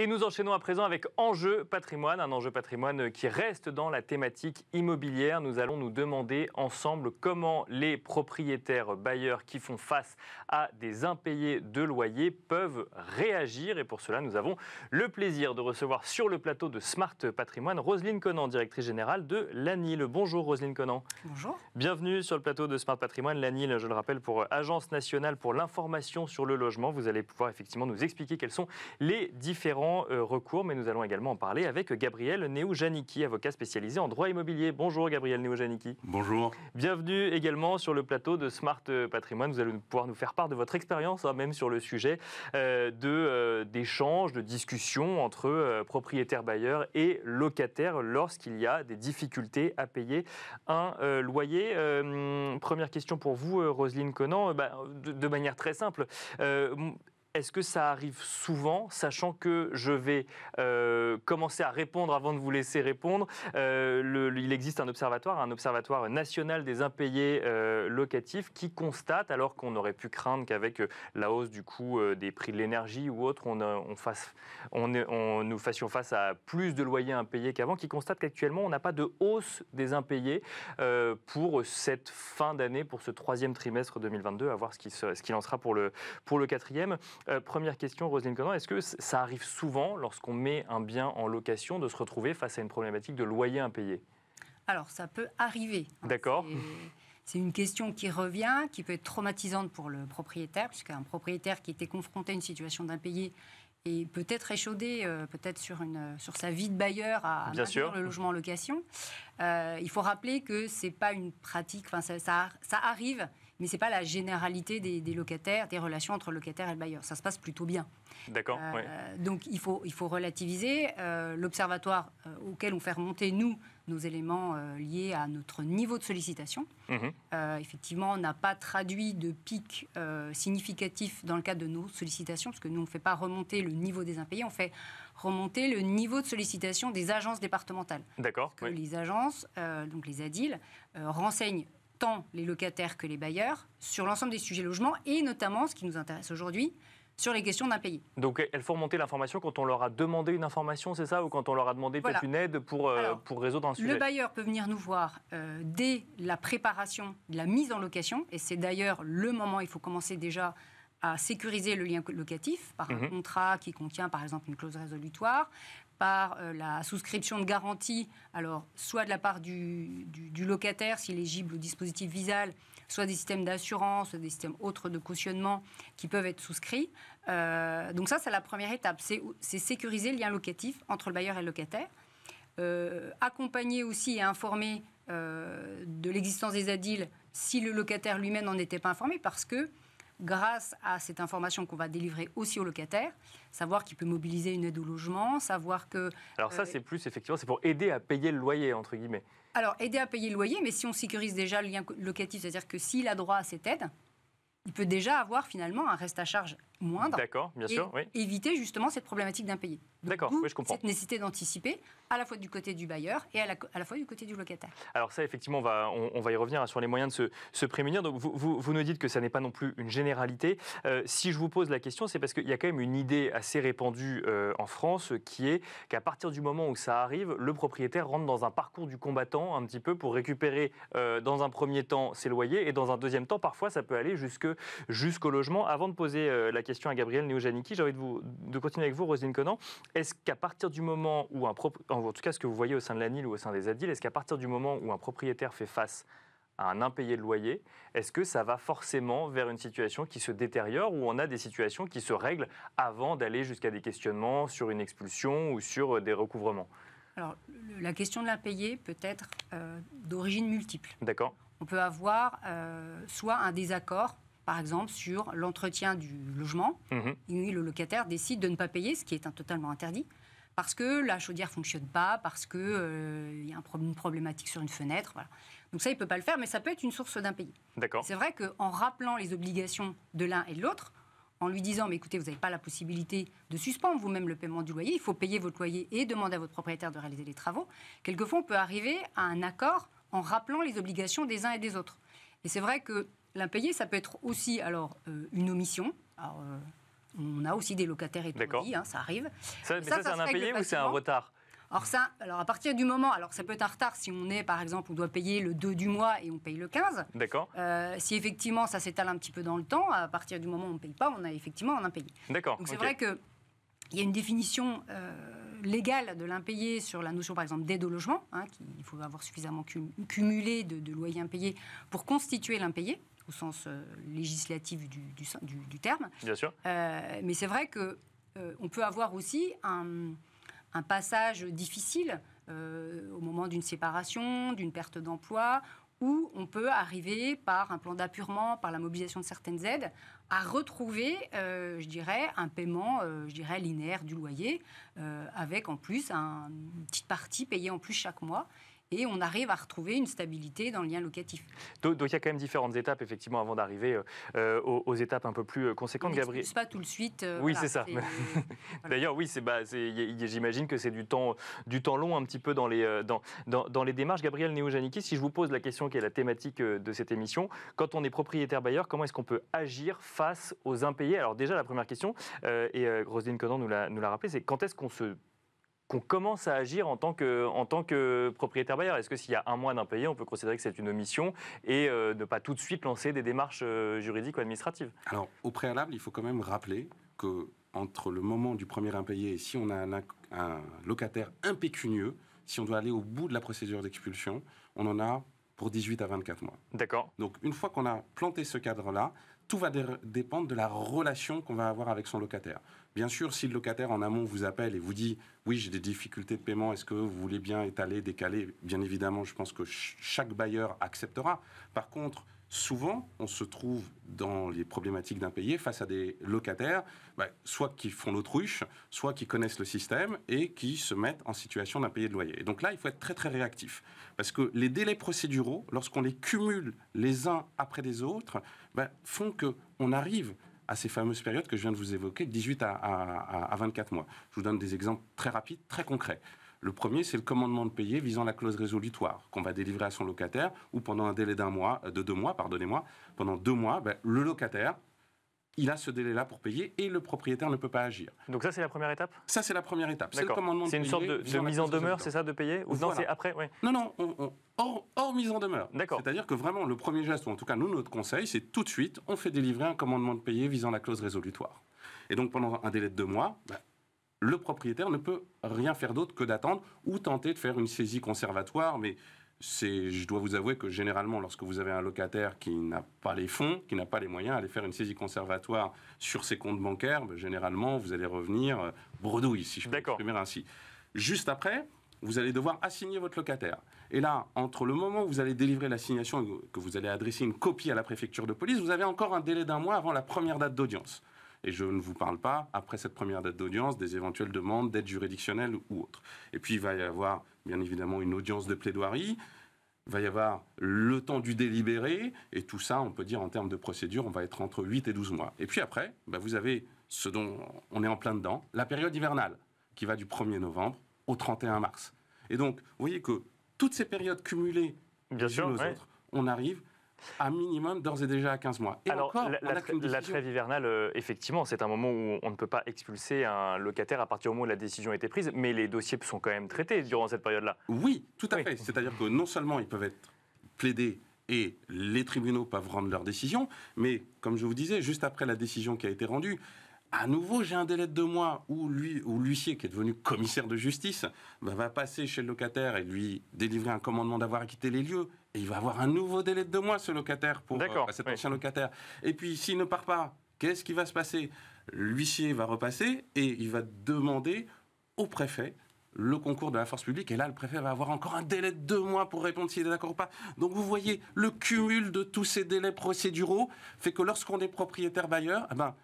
Et nous enchaînons à présent avec Enjeu patrimoine, un enjeu patrimoine qui reste dans la thématique immobilière. Nous allons nous demander ensemble comment les propriétaires bailleurs qui font face à des impayés de loyers peuvent réagir. Et pour cela, nous avons le plaisir de recevoir sur le plateau de Smart Patrimoine Roselyne Conan, directrice générale de l'ANIL. Bonjour Roselyne Conan. Bonjour. Bienvenue sur le plateau de Smart Patrimoine. L'ANIL, je le rappelle, pour Agence nationale pour l'information sur le logement, vous allez pouvoir effectivement nous expliquer quels sont les différents euh, recours, mais nous allons également en parler avec Gabriel Neu-Janicki, avocat spécialisé en droit immobilier. Bonjour Gabriel Néoujaniki. Bonjour. Bienvenue également sur le plateau de Smart euh, Patrimoine. Vous allez pouvoir nous faire part de votre expérience, hein, même sur le sujet euh, de, d'échanges, de discussions entre propriétaires bailleurs et locataires lorsqu'il y a des difficultés à payer un loyer. première question pour vous, Roselyne Conan, bah, de, de, manière très simple est-ce que ça arrive souvent, sachant que je vais euh, commencer à répondre avant de vous laisser répondre euh, le, Il existe un observatoire, un observatoire national des impayés euh, locatifs qui constate, alors qu'on aurait pu craindre qu'avec la hausse du coût des prix de l'énergie ou autre, on, fasse, on, nous fassions face à plus de loyers impayés qu'avant, qui constate qu'actuellement on n'a pas de hausse des impayés pour cette fin d'année, pour ce troisième trimestre 2022, à voir ce qu'il en sera pour le, pour le quatrième. Euh, première question, Roselyne Conan, est-ce que ça arrive souvent, lorsqu'on met un bien en location, de se retrouver face à une problématique de loyer impayé Alors, ça peut arriver. Hein. D'accord. C'est une question qui revient, qui peut être traumatisante pour le propriétaire, puisqu'un propriétaire qui était confronté à une situation d'impayé et peut-être échaudé, euh, peut-être sur, sur sa vie de bailleur à maintenir le logement en location. Euh, il faut rappeler que c'est pas une pratique, enfin ça, arrive, mais c'est pas la généralité des, locataires, des relations entre locataires locataire et le bailleur. Ça se passe plutôt bien. D'accord. Euh, donc il faut, il faut relativiser. Euh, l'observatoire auquel on fait remonter nous nos éléments liés à notre niveau de sollicitation, mmh effectivement, on n'a pas traduit de pic significatif dans le cadre de nos sollicitations, parce que nous on ne fait pas remonter le niveau des impayés, on fait remonter le niveau de sollicitation des agences départementales. D'accord. Les agences, euh, donc les ADIL, euh, renseignent tant les locataires que les bailleurs sur l'ensemble des sujets logement et notamment, ce qui nous intéresse aujourd'hui, sur les questions pays. Donc elles font remonter l'information quand on leur a demandé une information, c'est ça Ou quand on leur a demandé peut-être une aide pour, euh, pour résoudre un sujet Le bailleur peut venir nous voir dès la préparation de la mise en location, et c'est d'ailleurs le moment, il faut commencer déjà à sécuriser le lien locatif par un mhm. contrat qui contient par exemple une clause résolutoire, par euh, la souscription de garantie, alors soit de la part du, locataire, s'il est éligible au dispositif visal, soit des systèmes d'assurance, soit des systèmes autres de cautionnement qui peuvent être souscrits. Euh, donc ça, c'est la première étape, c'est sécuriser le lien locatif entre le bailleur et le locataire. Euh, accompagner aussi et informer de l'existence des ADIL si le locataire lui-même n'en était pas informé, parce que grâce à cette information qu'on va délivrer aussi aux locataires, savoir qu'il peut mobiliser une aide au logement, savoir que... Alors ça, euh, c'est plus, effectivement, c'est pour aider à payer le loyer, entre guillemets. Alors, aider à payer le loyer, mais si on sécurise déjà le lien locatif, c'est-à-dire que s'il a droit à cette aide, il peut déjà avoir finalement un reste à charge moindre. D'accord, bien sûr, et Éviter justement cette problématique d'impayé. D'accord, oui, je comprends. Cette nécessité d'anticiper, à la fois du côté du bailleur et à la, fois du côté du locataire. Alors ça, effectivement, on va, on, va y revenir hein, sur les moyens de se, se prémunir. Donc vous, vous, nous dites que ça n'est pas non plus une généralité. Euh, si je vous pose la question, c'est parce qu'il y a quand même une idée assez répandue euh, en France qui est qu'à partir du moment où ça arrive, le propriétaire rentre dans un parcours du combattant un petit peu pour récupérer euh, dans un premier temps ses loyers et dans un deuxième temps, parfois, ça peut aller jusque, jusqu'au logement avant de poser la question question à Gabriel Neojaniki. J'ai envie de, vous, de continuer avec vous, Rosine Conan. Est-ce qu'à partir du moment où un en tout cas ce que vous voyez au sein de l'ANIL ou au sein des ADIL, est-ce qu'à partir du moment où un propriétaire fait face à un impayé de loyer, est-ce que ça va forcément vers une situation qui se détériore ou on a des situations qui se règlent avant d'aller jusqu'à des questionnements sur une expulsion ou sur euh, des recouvrements alors, la question de l'impayé peut être euh, d'origine multiple. D'accord. On peut avoir euh, soit un désaccord par exemple sur l'entretien du logement. Mhm. oui, le locataire décide de ne pas payer, ce qui est totalement interdit parce que la chaudière fonctionne pas, parce qu'il euh, y a une problématique sur une fenêtre. Voilà. Donc ça, il peut pas le faire, mais ça peut être une source d'impayé. D'accord. C'est vrai qu'en rappelant les obligations de l'un et de l'autre, en lui disant, mais écoutez, vous n'avez pas la possibilité de suspendre vous-même le paiement du loyer, il faut payer votre loyer et demander à votre propriétaire de réaliser les travaux. Quelquefois, on peut arriver à un accord en rappelant les obligations des uns et des autres. Et c'est vrai que L'impayé, ça peut être aussi alors euh, une omission. Euh, on a aussi des locataires et hein, ça arrive. Ça, mais ça, c'est un impayé ou c'est un retard alors ça, alors à partir du moment, alors ça peut être un retard si on est, par exemple, on doit payer le 2 du mois et on paye le 15. D'accord. Euh, si effectivement ça s'étale un petit peu dans le temps, à partir du moment où on ne paye pas, on a effectivement un impayé. D'accord. Donc c'est vrai que il y a une définition légale de l'impayé sur la notion, par exemple, d'aide au logement, hein, qu'il faut avoir suffisamment cumulé de loyers impayés pour constituer l'impayé au sens euh, législatif du, terme. Bien sûr. Euh, mais c'est vrai que euh, on peut avoir aussi un, passage difficile au moment d'une séparation, d'une perte d'emploi, où on peut arriver par un plan d'appurement, par la mobilisation de certaines aides, à retrouver, je dirais, un paiement, je dirais, linéaire du loyer, avec en plus un, une petite partie payée en plus chaque mois et on arrive à retrouver une stabilité dans le lien locatif. Donc, il y a quand même différentes étapes, effectivement, avant d'arriver euh, aux, étapes un peu plus euh, conséquentes, on Gabriel. pas tout de suite. Euh, oui, c'est ça. D'ailleurs, oui, c'est, bah, j'imagine que c'est du temps, du temps long un petit peu dans les, dans, dans, dans les démarches. Gabriel néo si je vous pose la question qui est la thématique de cette émission, quand on est propriétaire bailleur, comment est-ce qu'on peut agir face aux impayés Alors déjà, la première question, et Roselyne Conan nous l'a, nous l'a rappelé, c'est quand est-ce qu'on se qu'on commence à agir en tant que, propriétaire bailleur Est-ce que s'il y a un mois d'impayé, on peut considérer que c'est une omission et euh, ne pas tout de suite lancer des démarches euh, juridiques ou administratives Alors, au préalable, il faut quand même rappeler que entre le moment du premier impayé et si on a un locataire impécunieux, si on doit aller au bout de la procédure d'expulsion, on en a pour 18 à 24 mois. D'accord. Donc une fois qu'on a planté ce cadre-là, tout va dépendre de la relation qu'on va avoir avec son locataire. Bien sûr, si le locataire en amont vous appelle et vous dit oui, j'ai des difficultés de paiement, est-ce que vous voulez bien étaler, décaler Bien évidemment, je pense que chaque bailleur acceptera. Par contre, souvent, on se trouve dans les problématiques d'un payé face à des locataires, bah, soit qui font l'autruche, soit qui connaissent le système et qui se mettent en situation d'impayé de loyer. donc là, il faut être très très réactif. Parce que les délais procéduraux, lorsqu'on les cumule les uns après les autres, bah, font qu'on arrive à ces fameuses périodes que je viens de vous évoquer, 18 à, à, 24 mois. Je vous donne des exemples très rapides, très concrets. Le premier, c'est le commandement de payer visant la clause résolutoire qu'on va délivrer à son locataire, ou pendant un délai d'un mois, euh, de deux mois, pardonnez-moi, pendant deux mois, bah, le locataire il a ce délai-là pour payer et le propriétaire ne peut pas agir. Donc ça, c'est la première étape Ça, c'est la première étape. C'est le commandement de C'est une sorte de, mise en demeure, c'est ça, de payer Ou non, c'est après Non, non, hors, mise en demeure. C'est-à-dire que vraiment, le premier geste, ou en tout cas, nous, notre conseil, c'est tout de suite, on fait délivrer un commandement de payer visant la clause résolutoire. Et donc, pendant un délai de deux mois, ben, le propriétaire ne peut rien faire d'autre que d'attendre ou tenter de faire une saisie conservatoire, mais je dois vous avouer que généralement, lorsque vous avez un locataire qui n'a pas les fonds, qui n'a pas les moyens, aller faire une saisie conservatoire sur ses comptes bancaires, ben, généralement, vous allez revenir euh, bredouille, si je peux m'exprimer ainsi. Juste après, vous allez devoir assigner votre locataire. Et là, entre le moment où vous allez délivrer l'assignation et que vous allez adresser une copie à la préfecture de police, vous avez encore un délai d'un mois avant la première date d'audience. Et je ne vous parle pas, après cette première date d'audience, des éventuelles demandes d'aide juridictionnelle ou autre. Et puis, il va y avoir, bien évidemment, une audience de plaidoirie. Il va y avoir le temps du délibéré. Et tout ça, on peut dire, en termes de procédure, on va être entre 8 et 12 mois. Et puis après, bah, vous avez ce dont on est en plein dedans, la période hivernale, qui va du 1er novembre au 31 mars. Et donc, vous voyez que toutes ces périodes cumulées, bien sûr, on arrive un minimum d'ores et déjà à 15 mois. Alors, la, trêve hivernale, euh, effectivement, c'est un moment où on ne peut pas expulser un locataire à partir du moment où la décision a été prise, mais les dossiers sont quand même traités durant cette période-là. Oui, tout à fait. C'est-à-dire que non seulement ils peuvent être plaidés et les tribunaux peuvent rendre leur décision, mais comme je vous disais, juste après la décision qui a été rendue, à nouveau, j'ai un délai de deux mois où lui, où l'huissier qui est devenu commissaire de justice va passer chez le locataire et lui délivrer un commandement d'avoir quitté les lieux. Et il va avoir un nouveau délai de deux mois ce locataire pour euh, cet ancien locataire. Et puis s'il ne part pas, qu'est-ce qui va se passer L'huissier va repasser et il va demander au préfet le concours de la force publique. Et là, le préfet va avoir encore un délai de deux mois pour répondre s'il est d'accord ou pas. Donc vous voyez, le cumul de tous ces délais procéduraux fait que lorsqu'on est propriétaire bailleur, eh ben,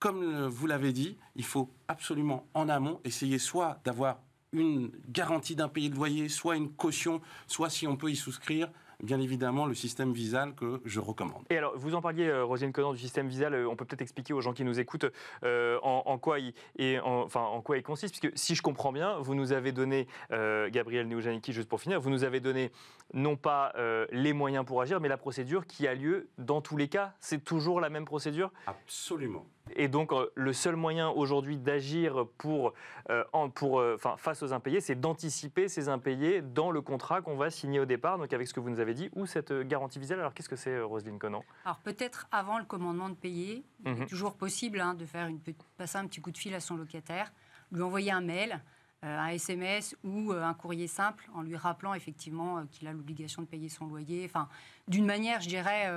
comme vous l'avez dit, il faut absolument en amont essayer soit d'avoir une garantie d'un pays de loyer, soit une caution, soit si on peut y souscrire, bien évidemment le système visal que je recommande. Et alors, vous en parliez, Rosiane euh, Rosine du système visal. Euh, on peut peut-être expliquer aux gens qui nous écoutent euh, en, quoi il, et enfin, en quoi il consiste, puisque si je comprends bien, vous nous avez donné, Gabriel Neujaniki, juste pour finir, vous nous avez donné non pas les moyens pour agir, mais la procédure qui a lieu dans tous les cas. C'est toujours la même procédure Absolument. Et donc, euh, le seul moyen aujourd'hui d'agir pour, euh, pour, euh, face aux impayés, c'est d'anticiper ces impayés dans le contrat qu'on va signer au départ, donc avec ce que vous nous avez dit, ou cette garantie visuelle. Alors, qu'est-ce que c'est, Roselyne Conan Alors, peut-être avant le commandement de payer, c'est mhm. toujours possible hein, de faire une, passer un petit coup de fil à son locataire, lui envoyer un mail, un SMS ou un courrier simple en lui rappelant effectivement qu'il a l'obligation de payer son loyer. Enfin, d'une manière, je dirais,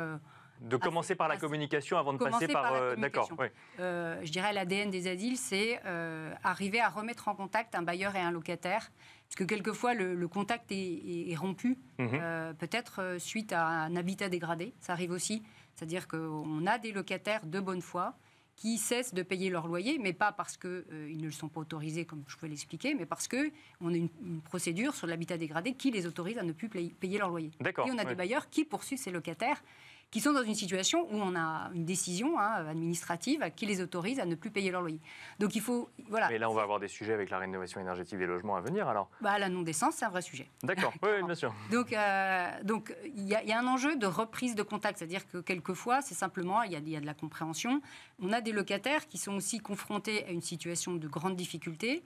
de ah, commencer par la ah, communication avant de passer par. Euh, d'accord. Oui. Euh, je dirais l'ADN des asiles, c'est euh, arriver à remettre en contact un bailleur et un locataire. Parce que quelquefois, le, contact est, rompu, mhm. peut-être suite à un habitat dégradé. Ça arrive aussi. C'est-à-dire qu'on a des locataires de bonne foi qui cessent de payer leur loyer, mais pas parce qu'ils ne le sont pas autorisés, comme je pouvais l'expliquer, mais parce qu'on a une, procédure sur l'habitat dégradé qui les autorise à ne plus payer leur loyer. Et on a des bailleurs qui poursuivent ces locataires qui sont dans une situation où on a une décision hein, administrative qui les autorise à ne plus payer leur loyer. Donc il faut. Voilà. Mais là, on va avoir des sujets avec la rénovation énergétique des logements à venir alors bah, La non-décence, c'est un vrai sujet. D'accord, oui, bien sûr. Euh, donc il donc, y, a, y a un enjeu de reprise de contact, c'est-à-dire que quelquefois, c'est simplement, il y, a, de la compréhension. On a des locataires qui sont aussi confrontés à une situation de grande difficulté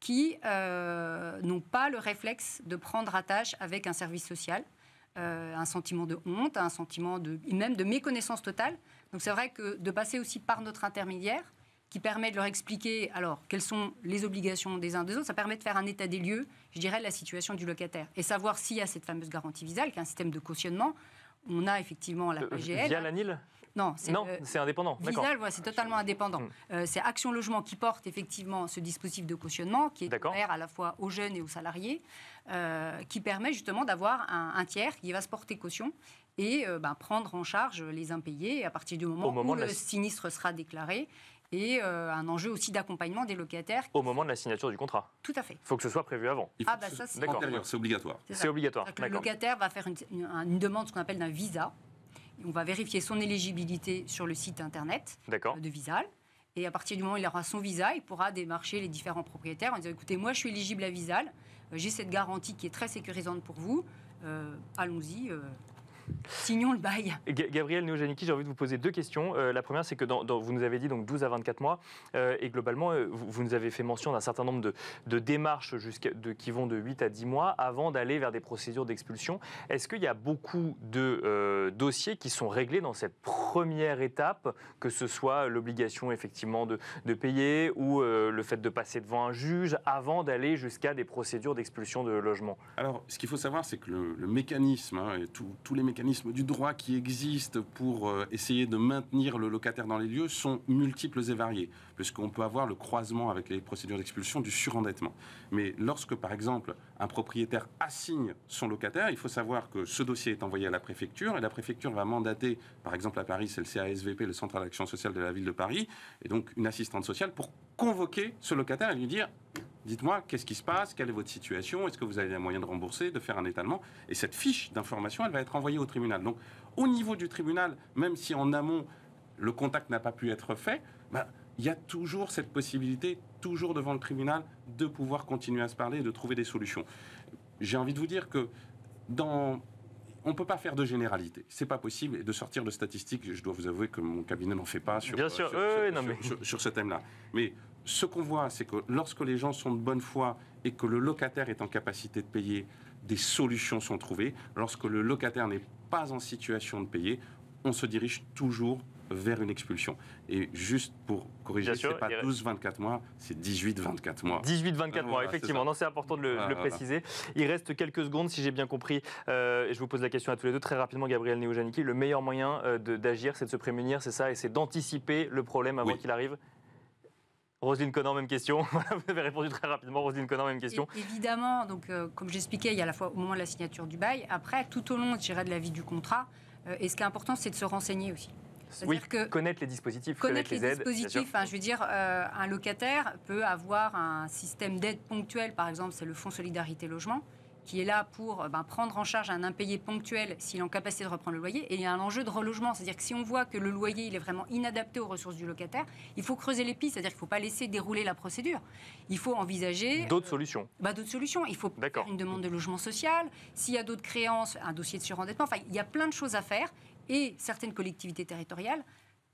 qui euh, n'ont pas le réflexe de prendre attache avec un service social euh, un sentiment de honte, un sentiment de, même de méconnaissance totale. Donc c'est vrai que de passer aussi par notre intermédiaire, qui permet de leur expliquer alors quelles sont les obligations des uns des autres, ça permet de faire un état des lieux, je dirais, de la situation du locataire et savoir s'il y a cette fameuse garantie visale, qui est un système de cautionnement. On a effectivement la euh, PGL. la NIL non, c'est euh, indépendant. c'est totalement indépendant. Euh, c'est Action Logement qui porte effectivement ce dispositif de cautionnement qui est ouvert à la fois aux jeunes et aux salariés, euh, qui permet justement d'avoir un, tiers qui va se porter caution et bah, prendre en charge les impayés à partir du moment, où le sinistre sera déclaré. Et un enjeu aussi d'accompagnement des locataires. Au moment de la signature du contrat. Tout à fait. Il faut que ce soit prévu avant. Ah bah ça c'est obligatoire. C'est obligatoire. Le locataire va faire une, une demande, ce qu'on appelle d'un visa, on va vérifier son éligibilité sur le site internet de Visal. Et à partir du moment où il aura son visa, il pourra démarcher les différents propriétaires en disant écoutez, moi je suis éligible à Visal, euh, j'ai cette garantie qui est très sécurisante pour vous, euh, allons-y. Euh, Signons le bail. Gabriel Néojaniki, j'ai envie de vous poser deux questions. Euh, la première, c'est que vous nous avez dit donc 12 à 24 mois, euh, et globalement, euh, vous, nous avez fait mention d'un certain nombre de, démarches qui vont de 8 à 10 mois avant d'aller vers des procédures d'expulsion. Est-ce qu'il y a beaucoup de dossiers qui sont réglés dans cette première étape, que ce soit l'obligation effectivement de, payer ou le fait de passer devant un juge avant d'aller jusqu'à des procédures d'expulsion de logement Alors, ce qu'il faut savoir, c'est que le, mécanisme, hein, et tous les mécanismes, mécanismes du droit qui existent pour euh, essayer de maintenir le locataire dans les lieux sont multiples et variés, puisqu'on peut avoir le croisement avec les procédures d'expulsion du surendettement. Mais lorsque, par exemple, un propriétaire assigne son locataire, il faut savoir que ce dossier est envoyé à la préfecture, et la préfecture va mandater, par exemple à Paris, c'est le CASVP, le Centre d'action sociale de la ville de Paris, et donc une assistante sociale, pour convoquer ce locataire et lui dire dites-moi qu'est-ce qui se passe, quelle est votre situation, est-ce que vous avez un moyen de rembourser, de faire un étalement Et cette fiche d'information, elle va être envoyée au tribunal. Donc, au niveau du tribunal, même si en amont, le contact n'a pas pu être fait, ben, il y a toujours cette possibilité, toujours devant le tribunal, de pouvoir continuer à se parler et de trouver des solutions. J'ai envie de vous dire que dans on ne peut pas faire de généralité. C'est pas possible. Et de sortir de statistiques, je dois vous avouer que mon cabinet n'en fait pas sur, sur, ce thème-là. Mais ce qu'on voit, c'est que lorsque les gens sont de bonne foi et que le locataire est en capacité de payer, des solutions sont trouvées. Lorsque le locataire n'est pas en situation de payer, on se dirige toujours vers une expulsion. Et juste pour corriger, ce n'est pas 12-24 mois, c'est 18-24 mois. 18-24 mois, effectivement. c'est important de le, préciser. Il reste quelques secondes, si j'ai bien compris. Euh, et je vous pose la question à tous les deux très rapidement, Gabriel neo-janicki Le meilleur moyen euh, d'agir, c'est de se prémunir, c'est ça, et c'est d'anticiper le problème avant qu'il arrive Roselyne Conan, même question. vous avez répondu très rapidement. Roselyne Conan, même question. évidemment, donc, euh, comme j'expliquais, il y a à la fois au moment de la signature du bail, après, tout au long, de la vie du contrat. et ce qui est important, c'est de se renseigner aussi. Oui, que connaître les dispositifs, connaître, les, dispositifs. Enfin, je veux dire, euh, un locataire peut avoir un système d'aide ponctuelle, par exemple, c'est le Fonds Solidarité Logement, qui est là pour euh, ben, prendre en charge un impayé ponctuel s'il est en capacité de reprendre le loyer. Et il y a un enjeu de relogement, c'est-à-dire que si on voit que le loyer il est vraiment inadapté aux ressources du locataire, il faut creuser les pistes, c'est-à-dire qu'il ne faut pas laisser dérouler la procédure. Il faut envisager euh, d'autres solutions. Bah, d'autres solutions. Il faut faire une demande de logement social. S'il y a d'autres créances, un dossier de surendettement. Enfin, il y a plein de choses à faire et certaines collectivités territoriales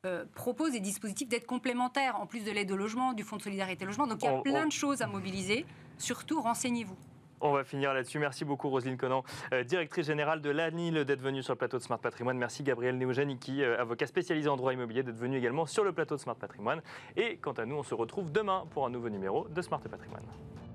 euh, proposent des dispositifs d'aide complémentaires, en plus de l'aide au logement, du Fonds de solidarité logement. Donc il y a plein de choses à mobiliser. Surtout, renseignez-vous. On va finir là-dessus. Merci beaucoup, Roselyne Conan, euh, directrice générale de l'ANIL, d'être venue sur le plateau de Smart Patrimoine. Merci, Gabriel Néogéniki, euh, avocat spécialisé en droit immobilier, d'être venu également sur le plateau de Smart Patrimoine. Et quant à nous, on se retrouve demain pour un nouveau numéro de Smart Patrimoine.